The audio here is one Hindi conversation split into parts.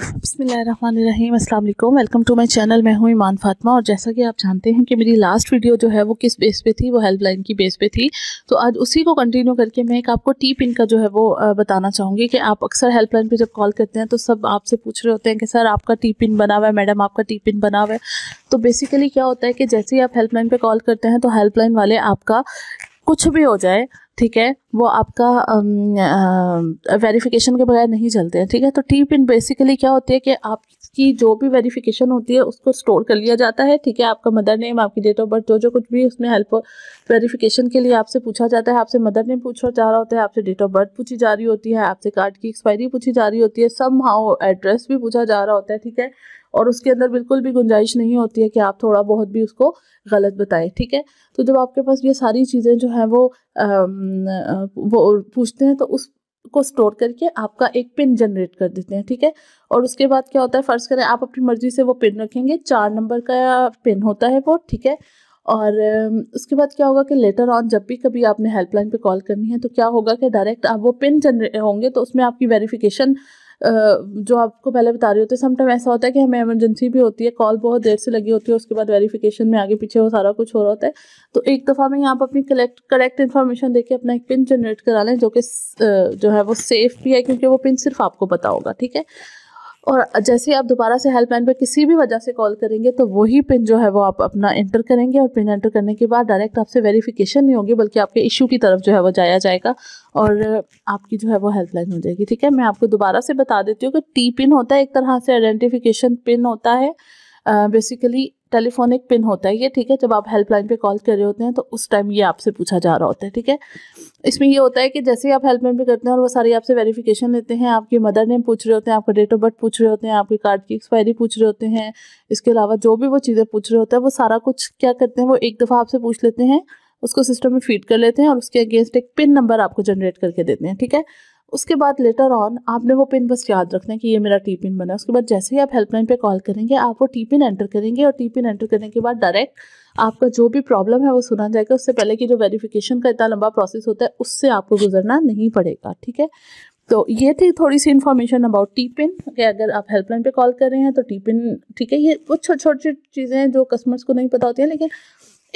बसमीम अल्लाम वेलकम टू माई चैनल मैं हूँ ईमान फातमा और जैसा कि आप जानते हैं कि मेरी लास्ट वीडियो जो है वो किस बेस पे थी वो हेल्पलाइन की बेस पे थी तो आज उसी को कंटिन्यू करके मैं एक आपको टी पिन का जो है वो बताना चाहूँगी कि आप अक्सर हेल्पलाइन पे जब कॉल करते हैं तो सब आपसे पूछ रहे होते हैं कि सर आपका टी पिन बना हुआ है मैडम आपका टी पिन बना हुआ है तो बेसिकली क्या होता है कि जैसे ही आप हेल्पलाइन पर कॉल करते हैं तो हेल्पलाइन वाले आपका कुछ भी हो जाए ठीक है वो आपका वेरिफिकेशन के बगैर नहीं चलते हैं ठीक है तो टी पिन बेसिकली क्या होती है कि आपकी जो भी वेरिफिकेशन होती है उसको स्टोर कर लिया जाता है ठीक है आपका मदर नेम आपकी डेट ऑफ बर्थ जो जो कुछ भी उसमें हेल्प वेरिफिकेशन के लिए आपसे पूछा जाता है आपसे मदर नेम पूछा जा रहा होता है आपसे डेट ऑफ बर्थ पूछी जा रही होती है आपसे कार्ड की एक्सपायरी पूछी जा रही होती है सम हाउ एड्रेस भी पूछा जा रहा होता है ठीक है और उसके अंदर बिल्कुल भी गुंजाइश नहीं होती है कि आप थोड़ा बहुत भी उसको गलत बताएं ठीक है तो जब आपके पास ये सारी चीज़ें जो हैं वो आ, वो पूछते हैं तो उस को स्टोर करके आपका एक पिन जनरेट कर देते हैं ठीक है और उसके बाद क्या होता है फ़र्ज़ करें आप अपनी मर्ज़ी से वो पिन रखेंगे चार नंबर का पिन होता है वो ठीक है और उसके बाद क्या होगा कि लेटर ऑन जब भी कभी आपने हेल्पलाइन पे कॉल करनी है तो क्या होगा कि डायरेक्ट आप वो पिन जनरेट होंगे तो उसमें आपकी वेरिफिकेशन जो आपको पहले बता रही होती है समटाइम ऐसा होता है कि हमें एमरजेंसी भी होती है कॉल बहुत देर से लगी होती है उसके बाद वेरिफिकेशन में आगे पीछे वो सारा कुछ हो रहा होता है तो एक दफ़ा में आप अपनी कलेक्ट करेक्ट इन्फॉर्मेशन देके अपना एक पिन जनरेट करा लें जो कि जो है वो सेफ भी है क्योंकि वो पिन सिर्फ आपको पता होगा ठीक है और जैसे आप दोबारा से हेल्पलाइन पर किसी भी वजह से कॉल करेंगे तो वही पिन जो है वो आप अपना एंटर करेंगे और पिन एंटर करने के बाद डायरेक्ट आपसे वेरिफिकेशन नहीं होगी बल्कि आपके इशू की तरफ जो है वो जाया जाएगा और आपकी जो है वो हेल्पलाइन हो जाएगी ठीक है मैं आपको दोबारा से बता देती हूँ कि टी पिन होता है एक तरह से आइडेंटिफिकेशन पिन होता है बेसिकली टेलीफोनिक पिन होता है ये ठीक है जब आप हेल्पलाइन पे कॉल कर रहे होते हैं तो उस टाइम ये आपसे पूछा जा रहा होता है ठीक है इसमें ये होता है कि जैसे ही आप हेल्पलाइन पे करते हैं और वो सारी आपसे वेरिफिकेशन लेते हैं आपकी मदर नेम पूछ रहे होते हैं आपका डेट ऑफ बर्थ पूछ रहे होते हैं आपके कार्ड की एक्सपायरी पूछ रहे होते हैं इसके अलावा जो भी वो चीज़ें पूछ रहे होते हैं वो सारा कुछ क्या करते हैं वो एक दफ़ा आपसे पूछ लेते हैं उसको सिस्टम में फीड कर लेते हैं और उसके अगेंस्ट एक पिन नंबर आपको जनरेट करके देते हैं ठीक है उसके बाद लेटर ऑन आपने वो पिन बस याद रखना है कि ये मेरा टी पिन बना उसके बाद जैसे ही आप हेल्पलाइन पे कॉल करेंगे आप वो टी पिन एंटर करेंगे और टी पिन एंटर करने के बाद डायरेक्ट आपका जो भी प्रॉब्लम है वो सुना जाएगा उससे पहले कि जो वेरिफिकेशन का इतना लंबा प्रोसेस होता है उससे आपको गुजरना नहीं पड़ेगा ठीक है तो ये थी थोड़ी सी इन्फॉर्मेशन अबाउट टी पिन कि अगर आप हेल्पलाइन पे कॉल कर रहे हैं तो टी पिन ठीक है ये वो छोटी छोटी चीज़ें हैं जो कस्टमर्स को नहीं पता होती हैं लेकिन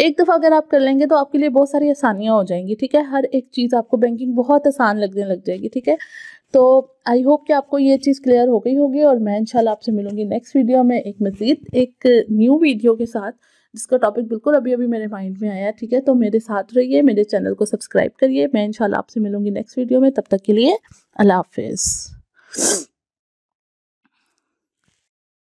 एक दफ़ा अगर आप कर लेंगे तो आपके लिए बहुत सारी आसानियाँ हो जाएंगी ठीक है हर एक चीज़ आपको बैंकिंग बहुत आसान लगने लग जाएगी ठीक है तो आई होप कि आपको ये चीज़ क्लियर हो गई होगी और मैं इंशाल्लाह आपसे मिलूंगी नेक्स्ट वीडियो में एक मज़ीद एक न्यू वीडियो के साथ जिसका टॉपिक बिल्कुल अभी अभी मेरे माइंड में आया ठीक है तो मेरे साथ रहिए मेरे चैनल को सब्सक्राइब करिए मैं इंशाल्लाह आपसे मिलूंगी नेक्स्ट वीडियो में तब तक के लिए अल्लाह हाफिज़